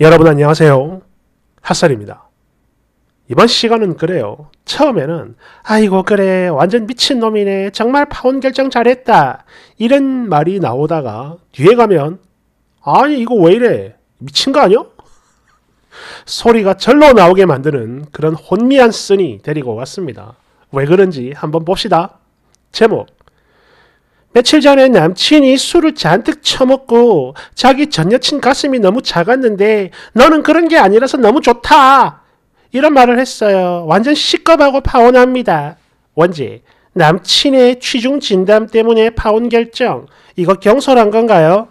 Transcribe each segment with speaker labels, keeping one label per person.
Speaker 1: 여러분 안녕하세요. 핫살입니다. 이번 시간은 그래요. 처음에는 아이고 그래 완전 미친놈이네 정말 파혼 결정 잘했다 이런 말이 나오다가 뒤에 가면 아니 이거 왜 이래 미친 거 아니야? 소리가 절로 나오게 만드는 그런 혼미한 쓴이 데리고 왔습니다. 왜 그런지 한번 봅시다. 제목 며칠 전에 남친이 술을 잔뜩 처먹고 자기 전 여친 가슴이 너무 작았는데 너는 그런 게 아니라서 너무 좋다. 이런 말을 했어요. 완전 시겁하고 파혼합니다. 원지, 남친의 취중 진담 때문에 파혼 결정. 이거 경솔한 건가요?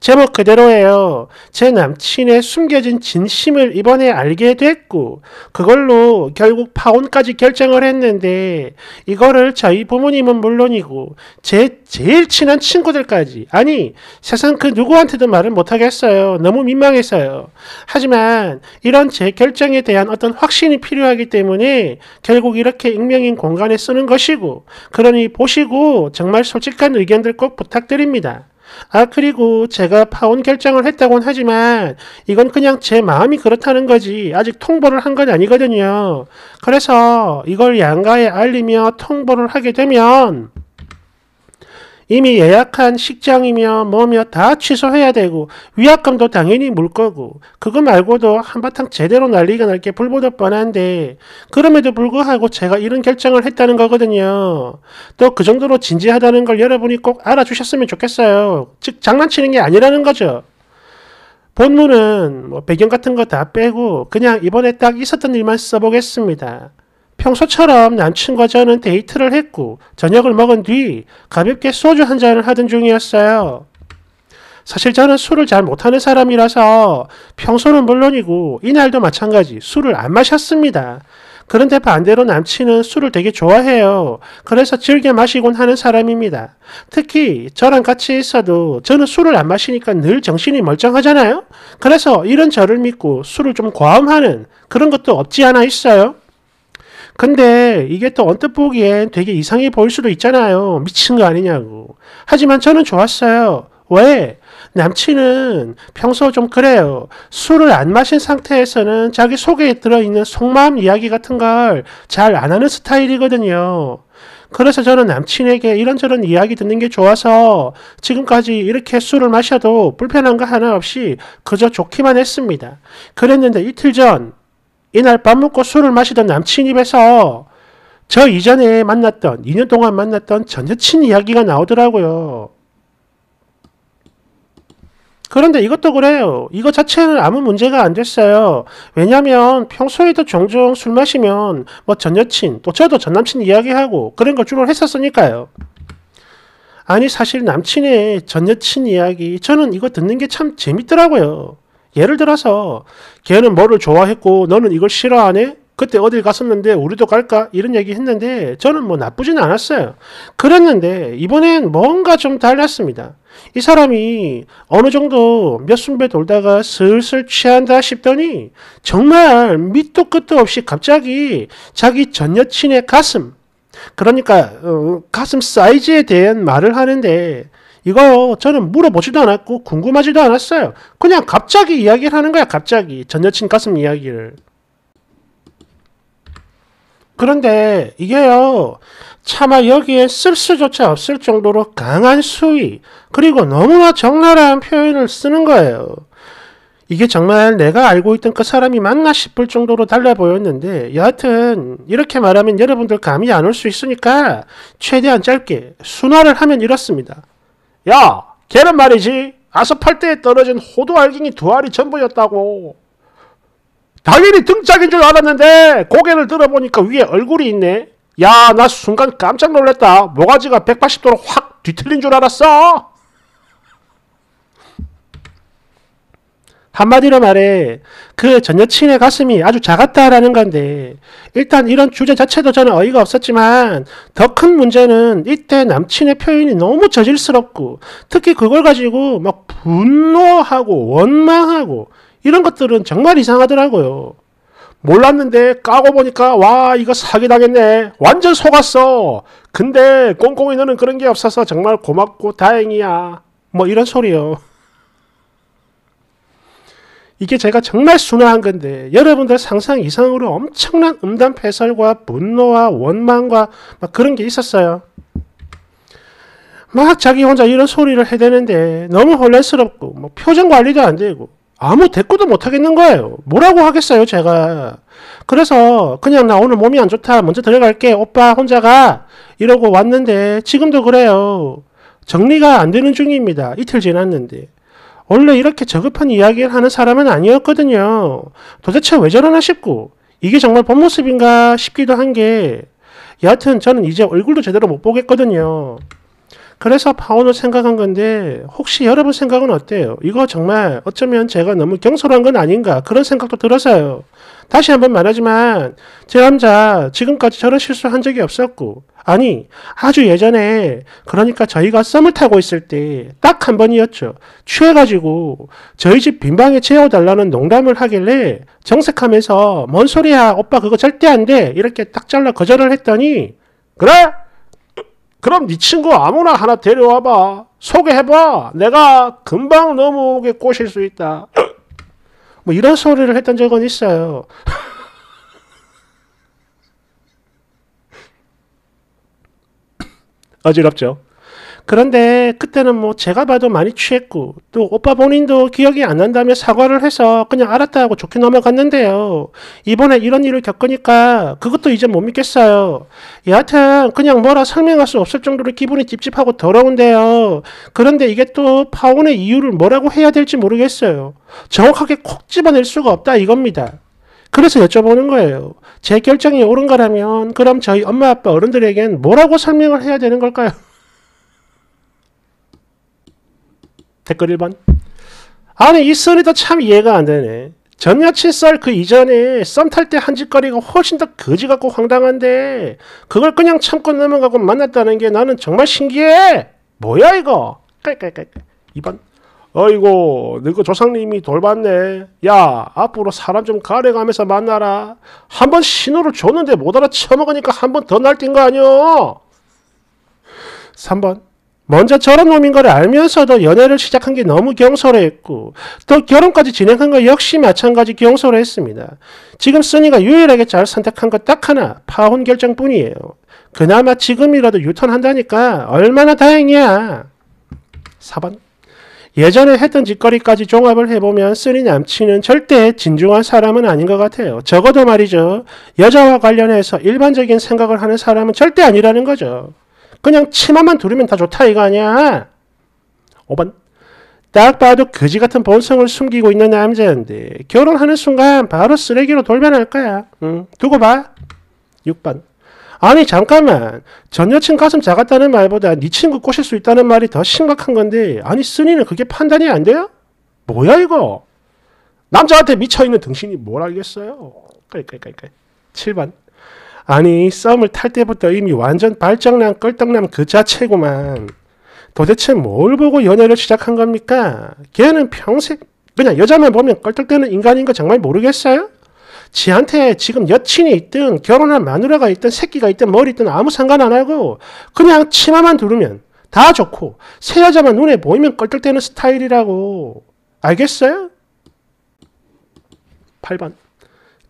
Speaker 1: 제목 그대로예요. 제 남친의 숨겨진 진심을 이번에 알게 됐고, 그걸로 결국 파혼까지 결정을 했는데, 이거를 저희 부모님은 물론이고, 제 제일 친한 친구들까지, 아니, 세상 그 누구한테도 말을 못하겠어요. 너무 민망해서요. 하지만, 이런 제 결정에 대한 어떤 확신이 필요하기 때문에, 결국 이렇게 익명인 공간에 쓰는 것이고, 그러니 보시고, 정말 솔직한 의견들 꼭 부탁드립니다. 아, 그리고 제가 파혼 결정을 했다고는 하지만 이건 그냥 제 마음이 그렇다는 거지. 아직 통보를 한 건 아니거든요. 그래서 이걸 양가에 알리며 통보를 하게 되면 이미 예약한 식장이며 뭐며 다 취소해야 되고 위약금도 당연히 물 거고 그거 말고도 한바탕 제대로 난리가 날 게 불보듯 뻔한데 그럼에도 불구하고 제가 이런 결정을 했다는 거거든요. 또 그 정도로 진지하다는 걸 여러분이 꼭 알아주셨으면 좋겠어요. 즉 장난치는 게 아니라는 거죠. 본문은 뭐 배경 같은 거 다 빼고 그냥 이번에 딱 있었던 일만 써보겠습니다. 평소처럼 남친과 저는 데이트를 했고 저녁을 먹은 뒤 가볍게 소주 한 잔을 하던 중이었어요. 사실 저는 술을 잘 못하는 사람이라서 평소는 물론이고 이날도 마찬가지 술을 안 마셨습니다. 그런데 반대로 남친은 술을 되게 좋아해요. 그래서 즐겨 마시곤 하는 사람입니다. 특히 저랑 같이 있어도 저는 술을 안 마시니까 늘 정신이 멀쩡하잖아요? 그래서 이런 저를 믿고 술을 좀 과음하는 그런 것도 없지 않아 있어요. 근데 이게 또 언뜻 보기엔 되게 이상해 보일 수도 있잖아요. 미친 거 아니냐고. 하지만 저는 좋았어요. 왜? 남친은 평소 좀 그래요. 술을 안 마신 상태에서는 자기 속에 들어있는 속마음 이야기 같은 걸 잘 안 하는 스타일이거든요. 그래서 저는 남친에게 이런저런 이야기 듣는 게 좋아서 지금까지 이렇게 술을 마셔도 불편한 거 하나 없이 그저 좋기만 했습니다. 그랬는데 이틀 전 이날 밥 먹고 술을 마시던 남친 입에서 저 이전에 만났던 2년 동안 만났던 전 여친 이야기가 나오더라고요. 그런데 이것도 그래요. 이거 자체는 아무 문제가 안 됐어요. 왜냐면 하 평소에도 종종 술 마시면 뭐 전 여친, 또 저도 전 남친 이야기하고 그런 걸 주로 했었으니까요. 아니 사실 남친의 전 여친 이야기 저는 이거 듣는 게 참 재밌더라고요. 예를 들어서 걔는 뭐를 좋아했고 너는 이걸 싫어하네? 그때 어딜 갔었는데 우리도 갈까? 이런 얘기 했는데 저는 뭐 나쁘진 않았어요. 그랬는데 이번엔 뭔가 좀 달랐습니다. 이 사람이 어느 정도 몇 순배 돌다가 슬슬 취한다 싶더니 정말 밑도 끝도 없이 갑자기 자기 전 여친의 가슴 그러니까 어, 가슴 사이즈에 대한 말을 하는데 이거 저는 물어보지도 않았고 궁금하지도 않았어요. 그냥 갑자기 이야기를 하는 거야. 갑자기 전 여친 가슴 이야기를. 그런데 이게요. 차마 여기에 쓸수조차 없을 정도로 강한 수위 그리고 너무나 적나라한 표현을 쓰는 거예요. 이게 정말 내가 알고 있던 그 사람이 맞나 싶을 정도로 달라 보였는데 여하튼 이렇게 말하면 여러분들 감이 안 올 수 있으니까 최대한 짧게 순화를 하면 이렇습니다. 야 걔는 말이지 아스팔트에 떨어진 호두 알갱이 두 알이 전부였다고. 당연히 등짝인 줄 알았는데 고개를 들어보니까 위에 얼굴이 있네. 야나 순간 깜짝 놀랐다. 모가지가 180도로 확 뒤틀린 줄 알았어. 한마디로 말해 그 전 여친의 가슴이 아주 작았다라는 건데 일단 이런 주제 자체도 저는 어이가 없었지만 더 큰 문제는 이때 남친의 표현이 너무 저질스럽고 특히 그걸 가지고 막 분노하고 원망하고 이런 것들은 정말 이상하더라고요. 몰랐는데 까고 보니까 와 이거 사기당했네 완전 속았어 근데 꽁꽁이 너는 그런 게 없어서 정말 고맙고 다행이야 뭐 이런 소리요 이게 제가 정말 순화한 건데 여러분들 상상 이상으로 엄청난 음담 패설과 분노와 원망과 막 그런 게 있었어요. 막 자기 혼자 이런 소리를 해대는데 너무 혼란스럽고 뭐 표정 관리도 안 되고 아무 대꾸도 못 하겠는 거예요. 뭐라고 하겠어요 제가. 그래서 그냥 나 오늘 몸이 안 좋다 먼저 들어갈게 오빠 혼자가 이러고 왔는데 지금도 그래요. 정리가 안 되는 중입니다. 이틀 지났는데. 원래 이렇게 저급한 이야기를 하는 사람은 아니었거든요. 도대체 왜 저러나 싶고 이게 정말 본 모습인가 싶기도 한 게 여하튼 저는 이제 얼굴도 제대로 못 보겠거든요. 그래서 파혼을 생각한 건데 혹시 여러분 생각은 어때요? 이거 정말 어쩌면 제가 너무 경솔한 건 아닌가 그런 생각도 들어서요. 다시 한번 말하지만 제 남자 지금까지 저런 실수한 적이 없었고 아니, 아주 예전에, 그러니까 저희가 썸을 타고 있을 때 딱 한 번이었죠. 취해가지고 저희 집 빈방에 채워달라는 농담을 하길래 정색하면서 뭔 소리야, 오빠 그거 절대 안 돼. 이렇게 딱 잘라 거절을 했더니, 그래? 그럼 네 친구 아무나 하나 데려와봐. 소개해봐. 내가 금방 넘어오게 꼬실 수 있다. 뭐 이런 소리를 했던 적은 있어요. 어지럽죠. 그런데 그때는 뭐 제가 봐도 많이 취했고 또 오빠 본인도 기억이 안 난다며 사과를 해서 그냥 알았다고 하 좋게 넘어갔는데요. 이번에 이런 일을 겪으니까 그것도 이제 못 믿겠어요. 여하튼 그냥 뭐라 설명할 수 없을 정도로 기분이 찝찝하고 더러운데요. 그런데 이게 또 파혼의 이유를 뭐라고 해야 될지 모르겠어요. 정확하게 콕 집어낼 수가 없다 이겁니다. 그래서 여쭤보는 거예요. 제 결정이 옳은 거라면 그럼 저희 엄마 아빠 어른들에겐 뭐라고 설명을 해야 되는 걸까요? 댓글 1번 아니 이 소리도 참 이해가 안 되네. 전 여친 썰그 이전에 썸 탈 때 한 짓거리가 훨씬 더 거지 같고 황당한데 그걸 그냥 참고 넘어가고 만났다는 게 나는 정말 신기해. 뭐야 이거? 깔깔깔 2번 어이고 너그 조상님이 돌봤네. 야 앞으로 사람 좀 가려가면서 만나라. 한 번 신호를 줬는데 못 알아쳐먹으니까 한 번 더 날뛴 거 아니오? 3번 먼저 저런 놈인 걸 알면서도 연애를 시작한 게 너무 경솔했고 또 결혼까지 진행한 거 역시 마찬가지 경솔했습니다. 지금 쓰니가 유일하게 잘 선택한 거 딱 하나 파혼 결정뿐이에요. 그나마 지금이라도 유턴한다니까 얼마나 다행이야. 4번 예전에 했던 짓거리까지 종합을 해보면 쓰리 남친은 절대 진중한 사람은 아닌 것 같아요. 적어도 말이죠. 여자와 관련해서 일반적인 생각을 하는 사람은 절대 아니라는 거죠. 그냥 치마만 두르면 다 좋다 이거 아니야. 5번. 딱 봐도 거지 같은 본성을 숨기고 있는 남자인데 결혼하는 순간 바로 쓰레기로 돌변할 거야. 응. 두고 봐. 6번. 아니 잠깐만 전 여친 가슴 작았다는 말보다 네 친구 꼬실 수 있다는 말이 더 심각한 건데 아니 쓰니는 그게 판단이 안 돼요? 뭐야 이거? 남자한테 미쳐있는 등신이 뭘 알겠어요? 7번 아니 썸을 탈 때부터 이미 완전 발정남 껄떡남 그 자체구만 도대체 뭘 보고 연애를 시작한 겁니까? 걔는 평생 그냥 여자만 보면 껄떡대는 인간인 거 정말 모르겠어요? 지한테 지금 여친이 있든 결혼한 마누라가 있든 새끼가 있든 머리 있든 아무 상관 안 하고 그냥 치마만 두르면 다 좋고 새 여자만 눈에 보이면 껄떡대는 스타일이라고 알겠어요? 8번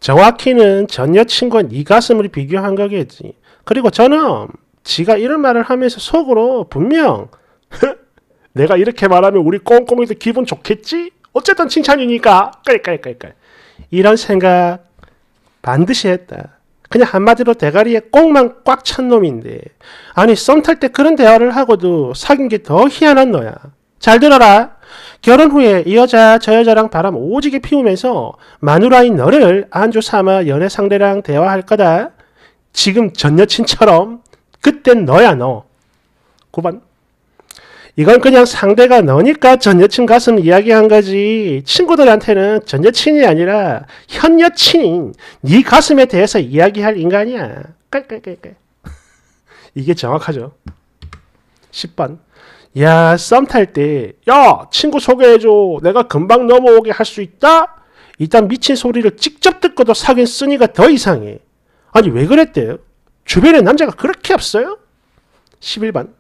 Speaker 1: 정확히는 전 여친과 네 가슴을 비교한 거겠지 그리고 저는 지가 이런 말을 하면서 속으로 분명 내가 이렇게 말하면 우리 꽁꽁이도 기분 좋겠지? 어쨌든 칭찬이니까 깔깔깔깔 이런 생각 반드시 했다. 그냥 한마디로 대가리에 꽁만 꽉 찬 놈인데 아니 썸탈 때 그런 대화를 하고도 사귄 게 더 희한한 너야. 잘 들어라. 결혼 후에 이 여자 저 여자랑 바람 오지게 피우면서 마누라인 너를 안주 삼아 연애 상대랑 대화할 거다. 지금 전 여친처럼 그땐 너야 너. 9번 이건 그냥 상대가 너니까 전 여친 가슴 이야기한 거지. 친구들한테는 전 여친이 아니라 현 여친인 네 가슴에 대해서 이야기할 인간이야. 깔깔깔깔. 이게 정확하죠. 10번. 야, 썸 탈 때, 야, 친구 소개해줘. 내가 금방 넘어오게 할 수 있다? 일단 미친 소리를 직접 듣고도 사귄 쓰니가 더 이상해. 아니, 왜 그랬대요? 주변에 남자가 그렇게 없어요? 11번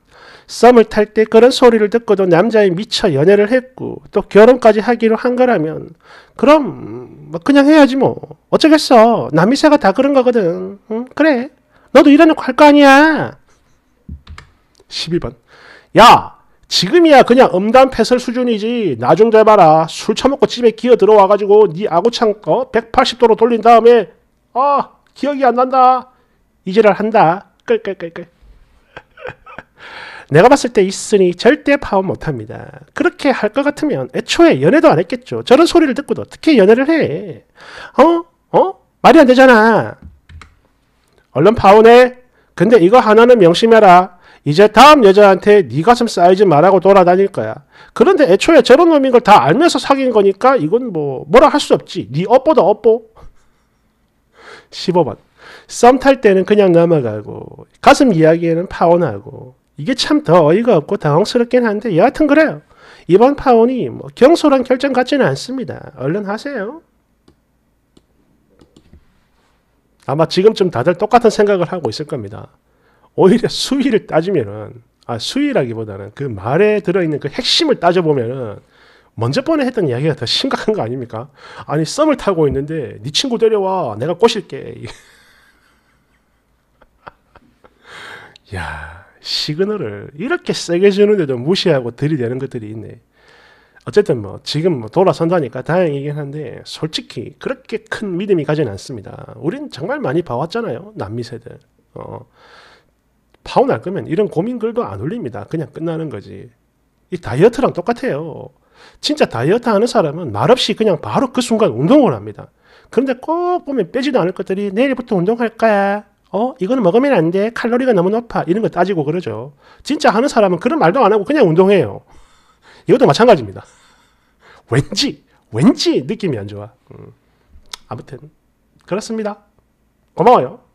Speaker 1: 썸을 탈 때 그런 소리를 듣고도 남자에 미쳐 연애를 했고 또 결혼까지 하기로 한 거라면 그럼 뭐 그냥 해야지 뭐 어쩌겠어 남이세가 다 그런 거거든 응? 그래 너도 이해놓고할 거 아니야 12번 야 지금이야 그냥 음담패설 수준이지 나중 잘 봐라 술 처먹고 집에 기어 들어와가지고 네 아구창 어? 180도로 돌린 다음에 아 기억이 안 난다 이제를 한다 끌끌끌끌 내가 봤을 때 있으니 절대 파업 못합니다. 그렇게 할 것 같으면 애초에 연애도 안 했겠죠. 저런 소리를 듣고도 어떻게 연애를 해? 어? 어? 말이 안 되잖아. 얼른 파혼해. 근데 이거 하나는 명심해라. 이제 다음 여자한테 네 가슴 쌓이지 말라고 돌아다닐 거야. 그런데 애초에 저런 놈인 걸 다 알면서 사귄 거니까 이건 뭐 뭐라 할 수 없지. 네 업보다 업보. 15번. 썸 탈 때는 그냥 넘어가고 가슴 이야기에는 파혼하고 이게 참 더 어이가 없고 당황스럽긴 한데 여하튼 그래요. 이번 파혼이 뭐 경솔한 결정 같지는 않습니다. 얼른 하세요. 아마 지금쯤 다들 똑같은 생각을 하고 있을 겁니다. 오히려 수위를 따지면은 아 수위라기보다는 그 말에 들어있는 그 핵심을 따져보면은 먼저번에 했던 이야기가 더 심각한 거 아닙니까? 아니 썸을 타고 있는데 네 친구 데려와 내가 꼬실게. 야 시그널을 이렇게 세게 주는데도 무시하고 들이대는 것들이 있네. 어쨌든 뭐 지금 뭐 돌아선다니까 다행이긴 한데 솔직히 그렇게 큰 믿음이 가진 않습니다. 우린 정말 많이 봐왔잖아요. 남미 세대. 어. 파혼할 거면 이런 고민 글도 안 올립니다. 그냥 끝나는 거지. 이 다이어트랑 똑같아요. 진짜 다이어트 하는 사람은 말없이 그냥 바로 그 순간 운동을 합니다. 그런데 꼭 보면 빼지도 않을 것들이 내일부터 운동할 거야. 어, 이거는 먹으면 안 돼. 칼로리가 너무 높아. 이런 거 따지고 그러죠. 진짜 하는 사람은 그런 말도 안 하고 그냥 운동해요. 이것도 마찬가지입니다. 왠지, 왠지 느낌이 안 좋아. 음. 아무튼, 그렇습니다. 고마워요.